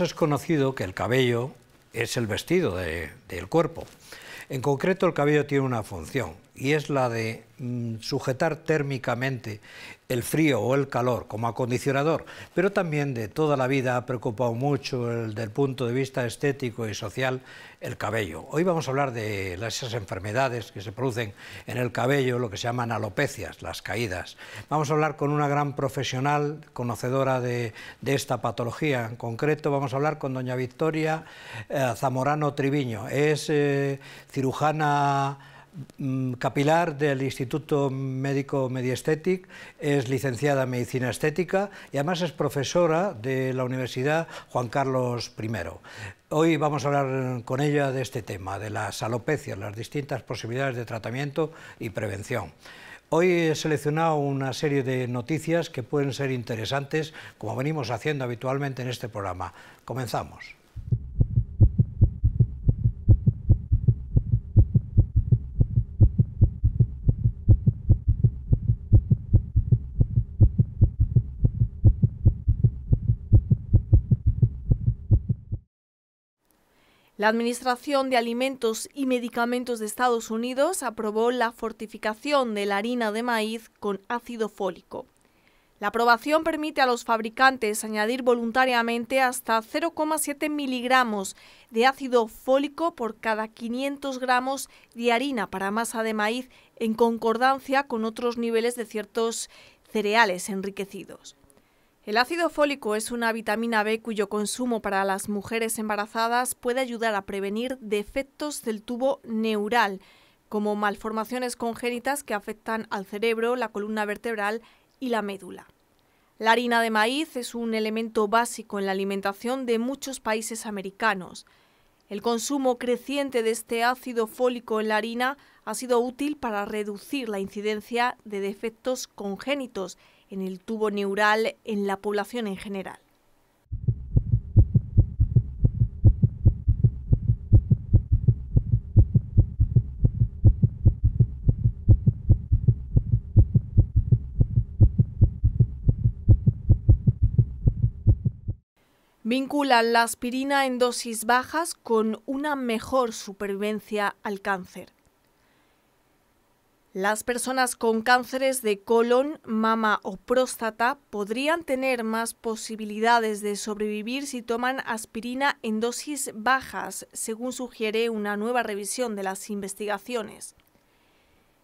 es conocido que el cabello es el vestido del cuerpo. En concreto, el cabello tiene una función y es la de mm, sujetar térmicamente el frío o el calor como acondicionador, pero también de toda la vida ha preocupado mucho el, del punto de vista estético y social el cabello. Hoy vamos a hablar de esas enfermedades que se producen en el cabello, lo que se llaman alopecias, las caídas. Vamos a hablar con una gran profesional conocedora de, esta patología. En concreto vamos a hablar con doña Victoria eh, Zamorano Triviño. Es eh, cirujana Mm, capilar del Instituto Médico Mediestético es licenciada en Medicina Estética y además es profesora de la Universidad Juan Carlos I. Hoy vamos a hablar con ella de este tema, de las alopecias, las distintas posibilidades de tratamiento y prevención. Hoy he seleccionado una serie de noticias que pueden ser interesantes, como venimos haciendo habitualmente en este programa. Comenzamos. La Administración de Alimentos y Medicamentos de Estados Unidos aprobó la fortificación de la harina de maíz con ácido fólico. La aprobación permite a los fabricantes añadir voluntariamente hasta 0,7 miligramos de ácido fólico por cada 500 gramos de harina para masa de maíz en concordancia con otros niveles de ciertos cereales enriquecidos. El ácido fólico es una vitamina B cuyo consumo para las mujeres embarazadas puede ayudar a prevenir defectos del tubo neural, como malformaciones congénitas que afectan al cerebro, la columna vertebral y la médula. La harina de maíz es un elemento básico en la alimentación de muchos países americanos. El consumo creciente de este ácido fólico en la harina ha sido útil para reducir la incidencia de defectos congénitos en el tubo neural en la población en general. Vinculan la aspirina en dosis bajas con una mejor supervivencia al cáncer. Las personas con cánceres de colon, mama o próstata podrían tener más posibilidades de sobrevivir si toman aspirina en dosis bajas, según sugiere una nueva revisión de las investigaciones.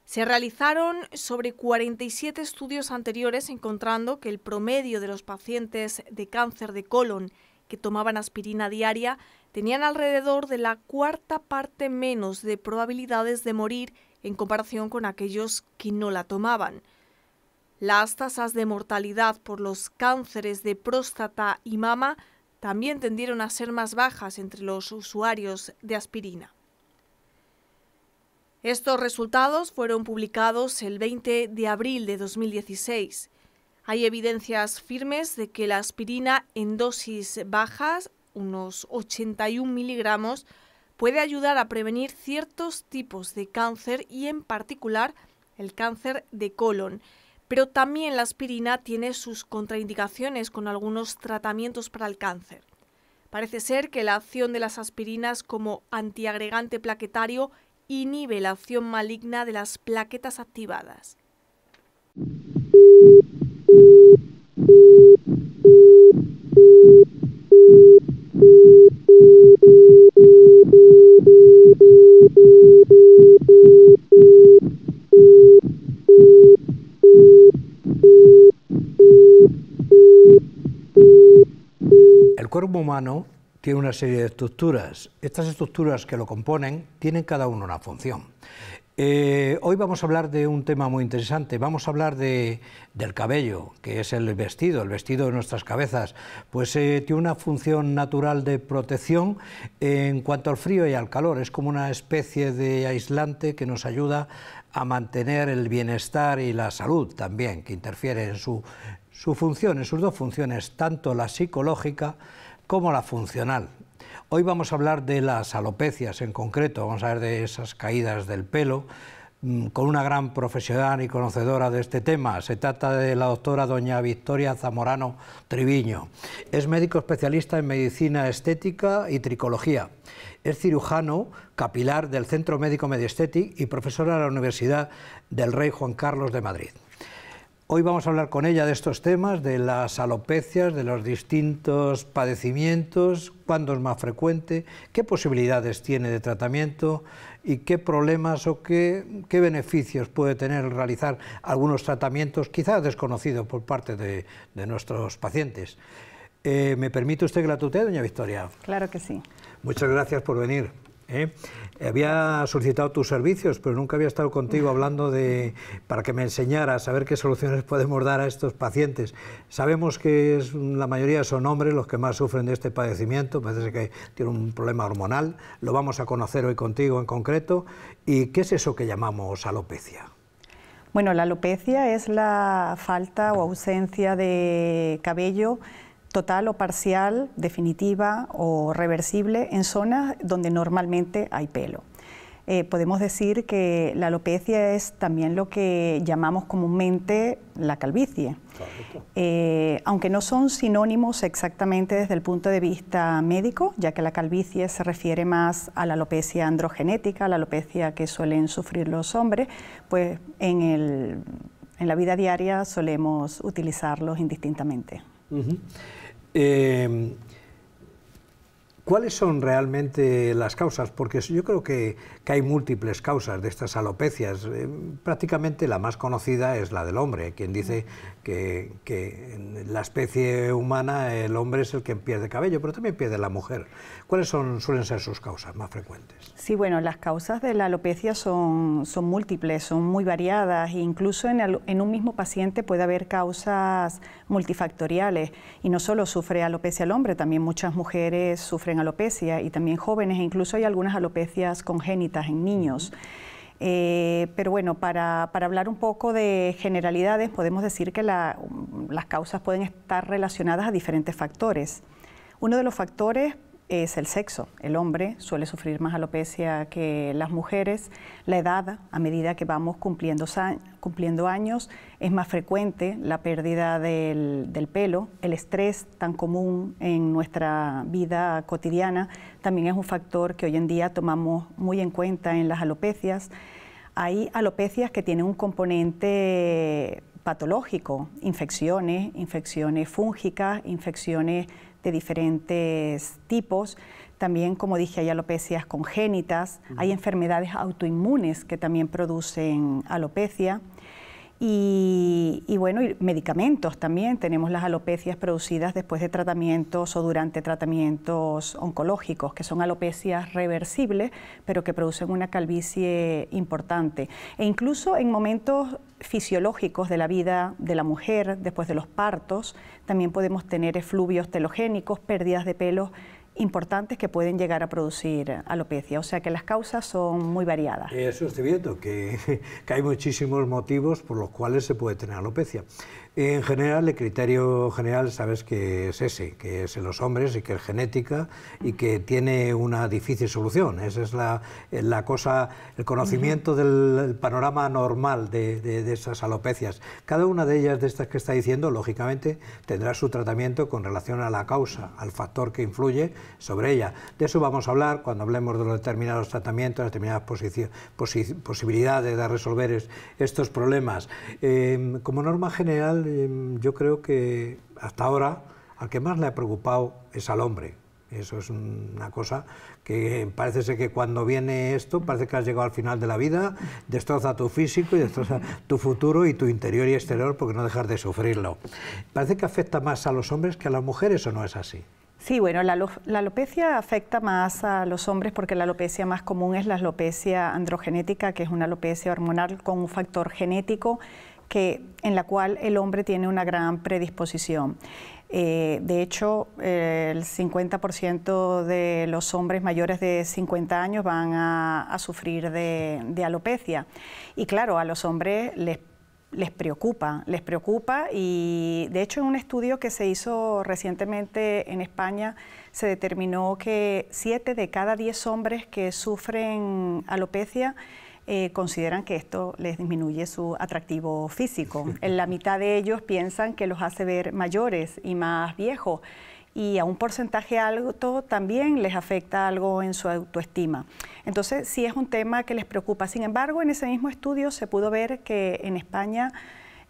Se realizaron sobre 47 estudios anteriores encontrando que el promedio de los pacientes de cáncer de colon que tomaban aspirina diaria tenían alrededor de la cuarta parte menos de probabilidades de morir en comparación con aquellos que no la tomaban. Las tasas de mortalidad por los cánceres de próstata y mama también tendieron a ser más bajas entre los usuarios de aspirina. Estos resultados fueron publicados el 20 de abril de 2016. Hay evidencias firmes de que la aspirina en dosis bajas, unos 81 miligramos, puede ayudar a prevenir ciertos tipos de cáncer y en particular el cáncer de colon. Pero también la aspirina tiene sus contraindicaciones con algunos tratamientos para el cáncer. Parece ser que la acción de las aspirinas como antiagregante plaquetario inhibe la acción maligna de las plaquetas activadas. El cuerpo humano tiene una serie de estructuras. Estas estructuras que lo componen tienen cada una una función. Eh, hoy vamos a hablar de un tema muy interesante. Vamos a hablar de, del cabello, que es el vestido, el vestido de nuestras cabezas. Pues eh, tiene una función natural de protección en cuanto al frío y al calor. Es como una especie de aislante que nos ayuda a mantener el bienestar y la salud también, que interfiere en su función, en sus dos funciones, tanto la psicológica como la funcional. Hoy vamos a hablar de las alopecias en concreto, vamos a ver de esas caídas del pelo, mm, con una gran profesional y conocedora de este tema. Se trata de la doctora doña Victoria Zamorano Triviño. Es médico especialista en medicina estética y tricología. Es cirujano capilar del Centro Médico Mediestetic y profesora de la Universidad del Rey Juan Carlos de Madrid. Hoy vamos a hablar con ella de estos temas, de las alopecias, de los distintos padecimientos, cuándo es más frecuente, qué posibilidades tiene de tratamiento y qué problemas o qué, beneficios puede tener realizar algunos tratamientos quizás desconocidos por parte de, nuestros pacientes. Eh, ¿Me permite usted que la tutee, doña Victoria? Claro que sí. Muchas gracias por venir. ¿eh? Había solicitado tus servicios, pero nunca había estado contigo hablando de para que me enseñara a saber qué soluciones podemos dar a estos pacientes. Sabemos que es, la mayoría son hombres los que más sufren de este padecimiento, parece que tiene un problema hormonal. Lo vamos a conocer hoy contigo en concreto. ¿Y qué es eso que llamamos alopecia? Bueno, la alopecia es la falta o ausencia de cabello total o parcial, definitiva o reversible en zonas donde normalmente hay pelo. Eh, podemos decir que la alopecia es también lo que llamamos comúnmente la calvicie. Eh, aunque no son sinónimos exactamente desde el punto de vista médico, ya que la calvicie se refiere más a la alopecia androgenética, la alopecia que suelen sufrir los hombres, pues en la vida diaria solemos utilizarlos indistintamente. Uh ¿Cuáles son realmente las causas? Porque yo creo que, hay múltiples causas de estas alopecias. Eh, prácticamente la más conocida es la del hombre, quien dice que, en la especie humana el hombre es el que pierde cabello, pero también pierde la mujer. ¿Cuáles son, suelen ser sus causas más frecuentes? Sí, bueno, las causas de la alopecia son, múltiples, son muy variadas. E incluso en, en un mismo paciente puede haber causas multifactoriales. Y no solo sufre alopecia el hombre, también muchas mujeres sufren alopecia y también jóvenes, e incluso hay algunas alopecias congénitas en niños. Eh, pero bueno, para, hablar un poco de generalidades, podemos decir que las causas pueden estar relacionadas a diferentes factores. Uno de los factores es el sexo. El hombre suele sufrir más alopecia que las mujeres. La edad, a medida que vamos cumpliendo, años, es más frecuente la pérdida del, del, pelo. El estrés tan común en nuestra vida cotidiana también es un factor que hoy en día tomamos muy en cuenta en las alopecias. Hay alopecias que tienen un componente patológico, infecciones, infecciones fúngicas, infecciones de diferentes tipos. También, como dije, hay alopecias congénitas, hay enfermedades autoinmunes que también producen alopecia. Y, bueno, y medicamentos también. Tenemos las alopecias producidas después de tratamientos o durante tratamientos oncológicos, que son alopecias reversibles, pero que producen una calvicie importante. E incluso en momentos fisiológicos de la vida de la mujer, después de los partos, también podemos tener efluvios telogénicos, pérdidas de pelos importantes que pueden llegar a producir alopecia. O sea que las causas son muy variadas. Eso estoy viendo, que, que hay muchísimos motivos por los cuales se puede tener alopecia. En general, el criterio general sabes que es ese, que es en los hombres y que es genética y que tiene una difícil solución. Esa es la, cosa, el conocimiento del panorama normal de, esas alopecias. Cada una de ellas, de estas que está diciendo, lógicamente tendrá su tratamiento con relación a la causa, al factor que influye sobre ella. De eso vamos a hablar cuando hablemos de los determinados tratamientos, las determinadas posibilidades de resolver estos problemas. Em, como norma general, Em, yo creo que hasta ahora al que más le ha preocupado es al hombre. Eso es una cosa que parece ser que cuando viene esto, parece que has llegado al final de la vida, destroza tu físico y destroza tu futuro y tu interior y exterior porque no dejas de sufrirlo. Parece que afecta más a los hombres que a las mujeres o no es así. Sí, bueno, la, la, alopecia afecta más a los hombres porque la alopecia más común es la alopecia androgenética, que es una alopecia hormonal con un factor genético que, en la cual el hombre tiene una gran predisposición. Eh, de hecho, eh, el 50% de los hombres mayores de 50 años van a, sufrir de, alopecia. Y claro, a los hombres les, les preocupa, les preocupa y de hecho en un estudio que se hizo recientemente en España se determinó que 7 de cada 10 hombres que sufren alopecia eh, consideran que esto les disminuye su atractivo físico. En La mitad de ellos piensan que los hace ver mayores y más viejos y a un porcentaje alto también les afecta algo en su autoestima. Entonces, sí es un tema que les preocupa. Sin embargo, en ese mismo estudio se pudo ver que en España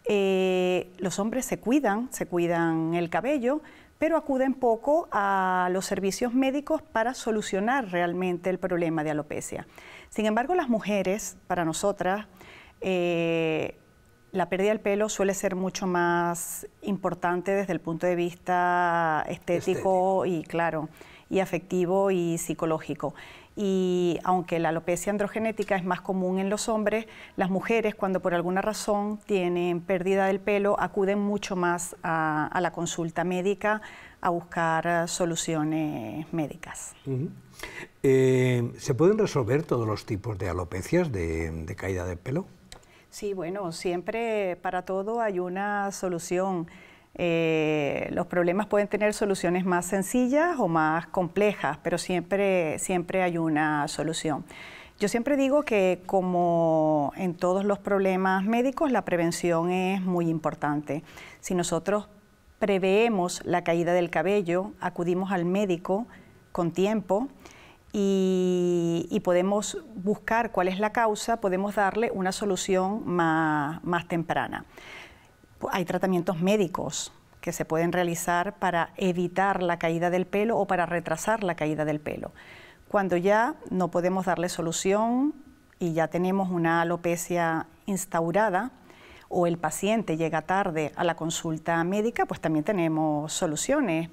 eh, los hombres se cuidan, se cuidan el cabello, pero acuden poco a los servicios médicos para solucionar realmente el problema de alopecia. Sin embargo, las mujeres, para nosotras, eh, la pérdida del pelo suele ser mucho más importante desde el punto de vista estético, estético. y claro y afectivo y psicológico y aunque la alopecia androgenética es más común en los hombres, las mujeres cuando por alguna razón tienen pérdida del pelo acuden mucho más a, la consulta médica a buscar soluciones médicas. Eh, ¿Se pueden resolver todos los tipos de alopecias de caída del pelo? Sí, bueno, siempre para todo hay una solución. Eh, los problemas pueden tener soluciones más sencillas o más complejas, pero siempre, hay una solución. Yo siempre digo que como en todos los problemas médicos, la prevención es muy importante. Si nosotros preveemos la caída del cabello, acudimos al médico con tiempo y, podemos buscar cuál es la causa, podemos darle una solución más temprana hay tratamientos médicos que se pueden realizar para evitar la caída del pelo o para retrasar la caída del pelo. Cuando ya no podemos darle solución y ya tenemos una alopecia instaurada o el paciente llega tarde a la consulta médica, pues también tenemos soluciones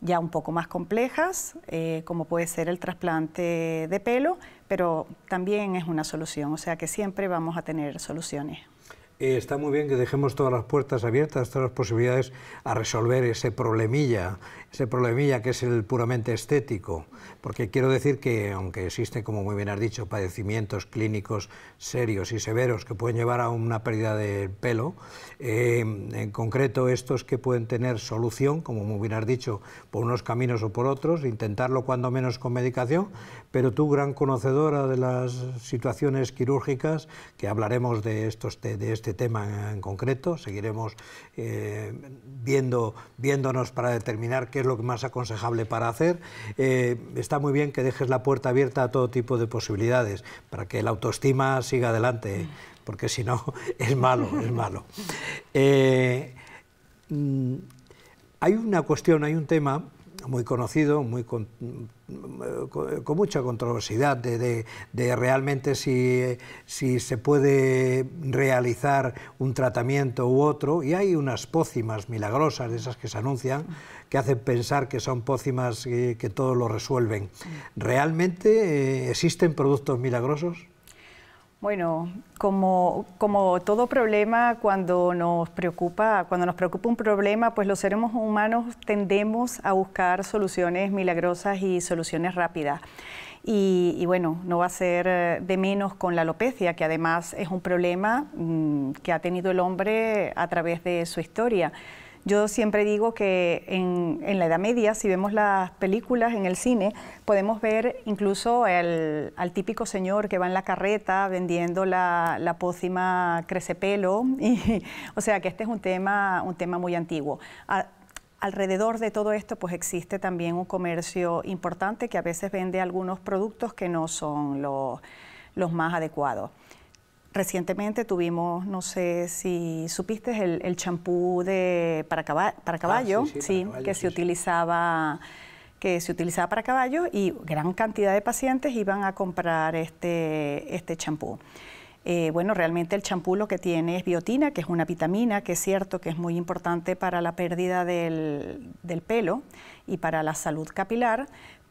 ya un poco más complejas, eh, como puede ser el trasplante de pelo, pero también es una solución, o sea que siempre vamos a tener soluciones. Eh, está muy bien que dejemos todas las puertas abiertas, todas las posibilidades a resolver ese problemilla, ese problemilla que es el puramente estético, porque quiero decir que aunque existen, como muy bien has dicho, padecimientos clínicos serios y severos que pueden llevar a una pérdida del pelo, eh, en concreto estos que pueden tener solución, como muy bien has dicho, por unos caminos o por otros, intentarlo cuando menos con medicación, pero tú, gran conocedora de las situaciones quirúrgicas, que hablaremos de estos de, este este tema en concreto. Seguiremos eh, viendo, viéndonos para determinar qué es lo más aconsejable para hacer. Eh, está muy bien que dejes la puerta abierta a todo tipo de posibilidades para que la autoestima siga adelante, porque si no es malo, es malo. Eh, mm, hay una cuestión, hay un tema muy conocido, muy con, mm, eh, mucha controversidad de, realmente si, si se puede realizar un tratamiento u otro. Y hay unas pócimas milagrosas, de esas que se anuncian, que hacen pensar que son pócimas que, todo lo resuelven. ¿Realmente eh, existen productos milagrosos? Bueno, como, como, todo problema, cuando nos, preocupa, cuando nos preocupa un problema, pues los seres humanos tendemos a buscar soluciones milagrosas y soluciones rápidas. Y, bueno, no va a ser eh, de menos con la alopecia, que además es un problema mm, que ha tenido el hombre a través de su historia. Yo siempre digo que en, la Edad Media, si vemos las películas en el cine, podemos ver incluso al típico señor que va en la carreta vendiendo la, pócima crecepelo. pelo. o sea que este es un tema, muy antiguo. alrededor de todo esto pues existe también un comercio importante que a veces vende algunos productos que no son los más adecuados. Recientemente tuvimos, no sé si supiste, el champú para, para ah, caballo, sí, que se utilizaba que se utilizaba para caballo y gran cantidad de pacientes iban a comprar este este champú. Eh, bueno, realmente el champú lo que tiene es biotina, que es una vitamina, que es cierto que es muy importante para la pérdida del, del pelo y para la salud capilar,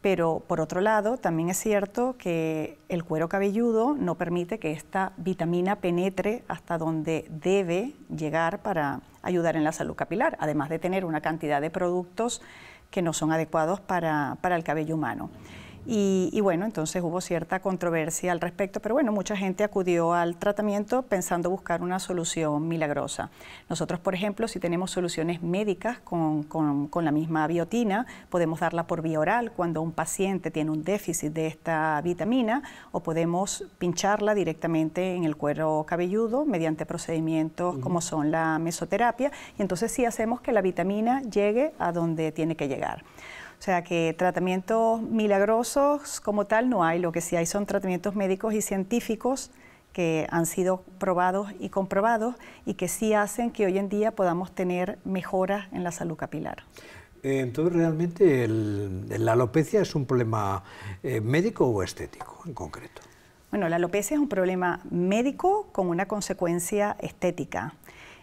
pero por otro lado, también es cierto que el cuero cabelludo no permite que esta vitamina penetre hasta donde debe llegar para ayudar en la salud capilar, además de tener una cantidad de productos que no son adecuados para, para el cabello humano. Y, bueno, entonces hubo cierta controversia al respecto, pero bueno, mucha gente acudió al tratamiento pensando buscar una solución milagrosa. Nosotros, por ejemplo, si tenemos soluciones médicas con, la misma biotina, podemos darla por vía oral cuando un paciente tiene un déficit de esta vitamina o podemos pincharla directamente en el cuero cabelludo mediante procedimientos como son la mesoterapia y entonces sí hacemos que la vitamina llegue a donde tiene que llegar. O sea que tratamientos milagrosos como tal no hay, lo que sí hay son tratamientos médicos y científicos que han sido probados y comprobados y que sí hacen que hoy en día podamos tener mejoras en la salud capilar. Eh, entonces, realmente, ¿la alopecia es un problema eh, médico o estético en concreto? Bueno, la alopecia es un problema médico con una consecuencia estética.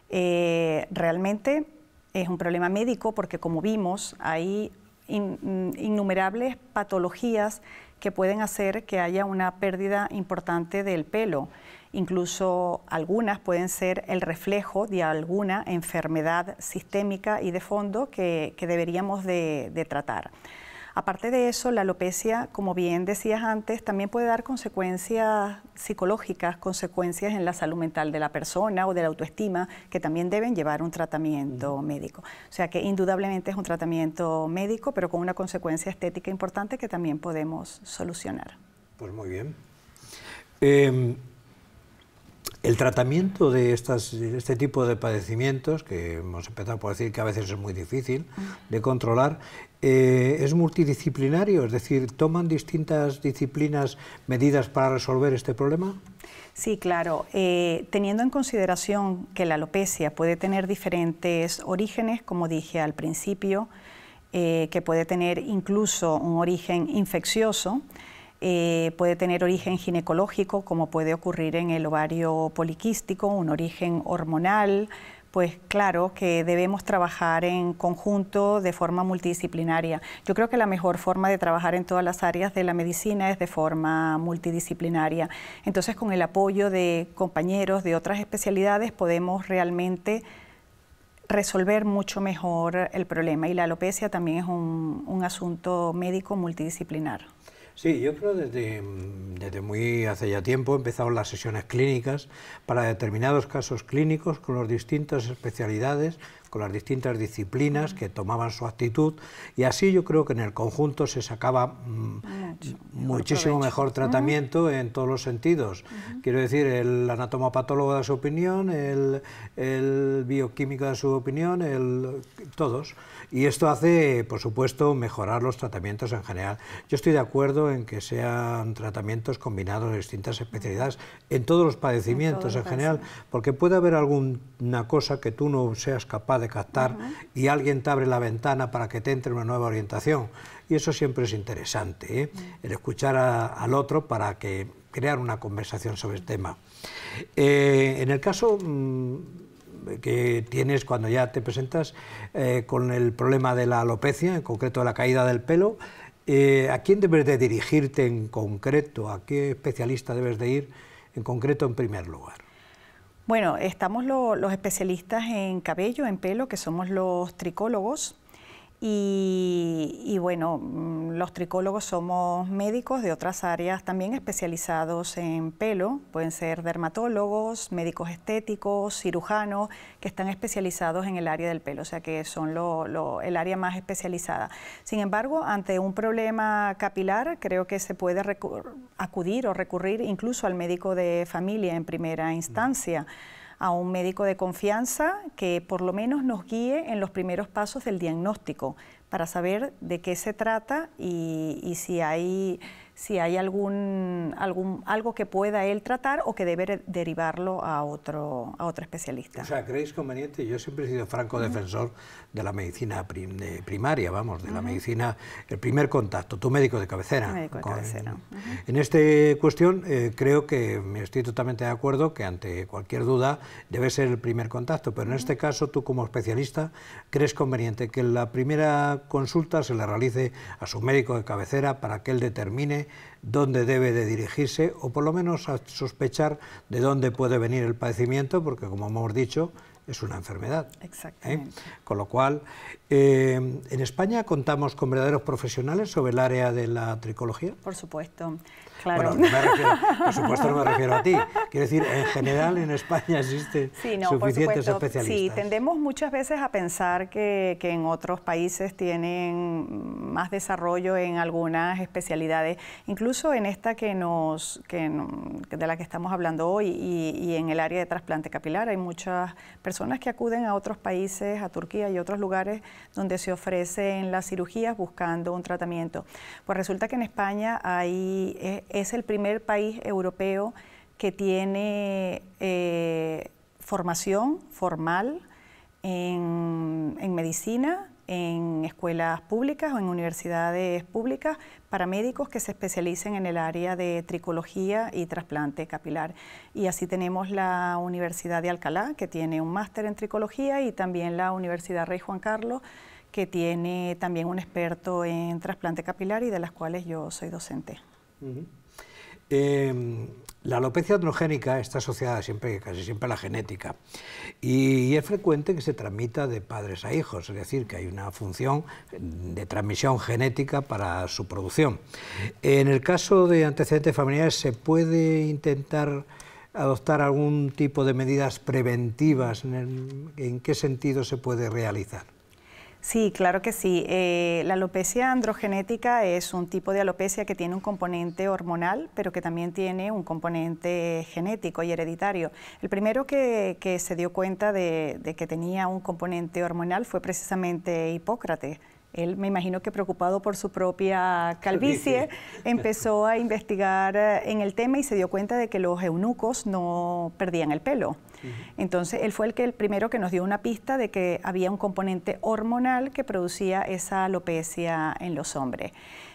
Eh, realmente es un problema médico porque, como vimos, hay Mm, innumerables patologías que pueden hacer que haya una pérdida importante del pelo. Incluso algunas pueden ser el reflejo de alguna enfermedad sistémica y de fondo que, deberíamos de tratar. Aparte de eso, la alopecia, como bien decías antes, también puede dar consecuencias psicológicas, consecuencias en la salud mental de la persona o de la autoestima, que también deben llevar un tratamiento médico. O sea que indudablemente es un tratamiento médico, pero con una consecuencia estética importante que también podemos solucionar. Pues muy bien. Em, el tratamiento de estas, este tipo de padecimientos, que hemos empezado por decir que a veces es muy difícil de controlar, eh, es multidisciplinario, es decir, ¿toman distintas disciplinas medidas para resolver este problema? Sí, claro. Eh, teniendo en consideración que la alopecia puede tener diferentes orígenes, como dije al principio, eh, que puede tener incluso un origen infeccioso, puede tener origen ginecológico, como puede ocurrir en el ovario poliquístico, un origen hormonal, pues claro que debemos trabajar en conjunto de forma multidisciplinaria. Yo creo que la mejor forma de trabajar en todas las áreas de la medicina es de forma multidisciplinaria. Entonces, con el apoyo de compañeros de otras especialidades podemos realmente resolver mucho mejor el problema y la alopecia también es un, un asunto médico multidisciplinar. Sí, yo creo desde, desde muy hace ya tiempo empezado las sesiones clínicas para determinados casos clínicos con las distintas especialidades, con las distintas disciplinas que tomaban su actitud y así yo creo que en el conjunto se sacaba mm, muchísimo mejor tratamiento en todos los sentidos. Quiero decir, el anatomopatólogo da su opinión, el, bioquímico de su opinión, el, todos. Y esto hace, por supuesto, mejorar los tratamientos en general. Yo estoy de acuerdo en que sean tratamientos combinados de distintas especialidades en todos los padecimientos en general, porque puede haber alguna cosa que tú no seas capaz de captar y alguien te abre la ventana para que te entre una nueva orientación. Y eso siempre es interesante, ¿eh? mm. el escuchar al otro para que crear una conversación sobre el tema. Eh, en el caso mm, que tienes cuando ya te presentas eh, con el problema de la alopecia, en concreto de la caída del pelo, ¿a quién debes de dirigirte en concreto? ¿A qué especialista debes de ir en concreto en primer lugar? Bueno, estamos los especialistas en cabello, en pelo, que somos los tricólogos, y, bueno, mm, los tricólogos somos médicos de otras áreas también especializados en pelo, pueden ser dermatólogos, médicos estéticos, cirujanos, que están especializados en el área del pelo, o sea que son el área más especializada. Sin embargo, ante un problema capilar, creo que se puede acudir o recurrir incluso al médico de familia en primera instancia a un médico de confianza que por lo menos nos guíe en los primeros pasos del diagnóstico para saber de qué se trata y, si hay si hay algún, algún, algo que pueda él tratar o que debe derivarlo a otro, a otro especialista. O sea, ¿creéis conveniente? Yo siempre he sido franco defensor de la medicina primaria, vamos, de la medicina, el primer contacto, tu médico de cabecera. En esta cuestión eh, creo que me estoy totalmente de acuerdo que ante cualquier duda debe ser el primer contacto, pero en este caso tú como especialista crees conveniente que la primera consulta se le realice a su médico de cabecera para que él determine dónde debe de dirigirse o por lo menos a sospechar de dónde puede venir el padecimiento, porque como hemos dicho, es una enfermedad. ¿eh? Con lo cual, eh, ¿En España contamos con verdaderos profesionales sobre el área de la tricología? Por supuesto, claro. por supuesto no me refiero a ti. Quiero decir, en general en España existen suficientes especialistas. Sí, tendemos muchas veces a pensar que, en otros países tienen más desarrollo en algunas especialidades, incluso en esta que nos, de la que estamos hablando hoy y, y en el área de trasplante capilar. Hay muchas personas que acuden a otros países, a Turquía y otros lugares donde se ofrecen las cirugías buscando un tratamiento. Pues resulta que en España hay, e, es el primer país europeo que tiene eh, formación formal en medicina en escuelas públicas o en universidades públicas para médicos que se especialicen en el área de tricología y trasplante capilar. Y así tenemos la Universidad de Alcalá, que tiene un máster en tricología, y también la Universidad Rey Juan Carlos, que tiene también un experto en trasplante capilar y de las cuales yo soy docente. La alopecia androgénica está asociada siempre, casi siempre a la genética y, es frecuente que se transmita de padres a hijos, es decir, que hay una función de transmisión genética para su producción. En el caso de antecedentes familiares se puede intentar adoptar algún tipo de medidas preventivas, en qué sentido se puede realizar? Sí, claro que sí. Eh, la alopecia androgenética es un tipo de alopecia que tiene un componente hormonal, pero que también tiene un componente genético y hereditario. El primero que, se dio cuenta de, de que tenía un componente hormonal fue precisamente Hipócrates. Él, me imagino que preocupado por su propia calvicie, empezó a investigar eh, en el tema y se dio cuenta de que los eunucos no perdían el pelo. Entonces, él fue el, primero que nos dio una pista de que había un componente hormonal que producía esa alopecia en los hombres.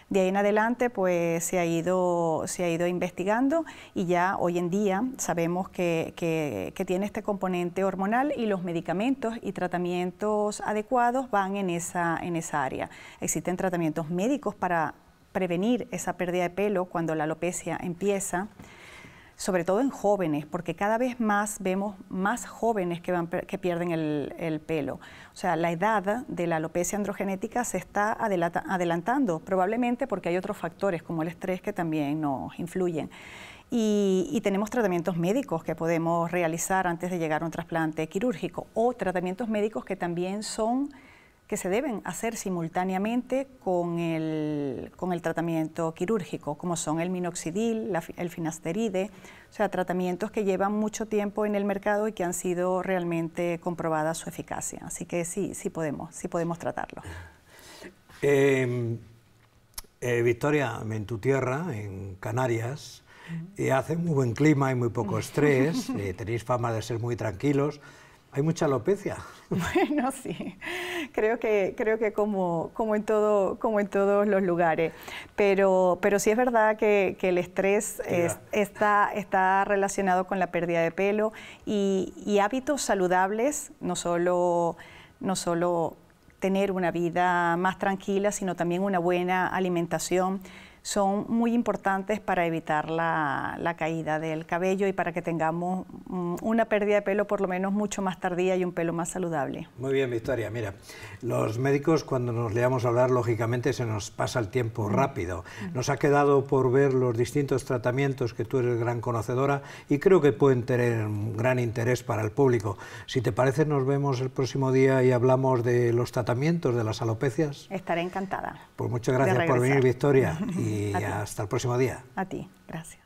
De ahí en adelante, pues se ha ido, investigando y ya hoy en día sabemos que, tiene este componente hormonal y los medicamentos y tratamientos adecuados van en esa, en esa área. Existen tratamientos médicos para prevenir esa pérdida de pelo cuando la alopecia empieza sobre todo en jóvenes, porque cada vez más vemos más jóvenes que, van, que pierden el, el, pelo. O sea, la edad de la alopecia androgenética se está adelantando, probablemente porque hay otros factores como el estrés que también nos influyen. y, tenemos tratamientos médicos que podemos realizar antes de llegar a un trasplante quirúrgico o tratamientos médicos que también son que se deben hacer simultáneamente con el, con el tratamiento quirúrgico, como son el minoxidil, el finasteride, o sea, tratamientos que llevan mucho tiempo en el mercado y que han sido realmente comprobadas su eficacia. Así que sí, sí podemos, sí podemos tratarlo. Em, eh, Victoria, en tu tierra, en Canarias, eh, hace muy buen clima y muy poco estrés, eh, tenéis fama de ser muy tranquilos. Hay mucha alopecia. Bueno, sí. Creo que, creo que como, como, en todo, como en todos los lugares. Pero, pero sí es verdad que, el estrés está, está relacionado con la pérdida de pelo y, hábitos saludables, no solo, no solo tener una vida más tranquila, sino también una buena alimentación son muy importantes para evitar la, caída del cabello y para que tengamos mm, una pérdida de pelo por lo menos mucho más tardía y un pelo más saludable. Muy bien, Victoria. Mira, los médicos cuando nos leamos hablar, lógicamente se nos pasa el tiempo rápido. Nos ha quedado por ver los distintos tratamientos que tú eres gran conocedora y creo que pueden tener un gran interés para el público. Si te parece, nos vemos el próximo día y hablamos de los tratamientos de las alopecias. Estaré encantada. Pues muchas gracias por venir, Victoria. y hasta el próximo día. A ti, gracias.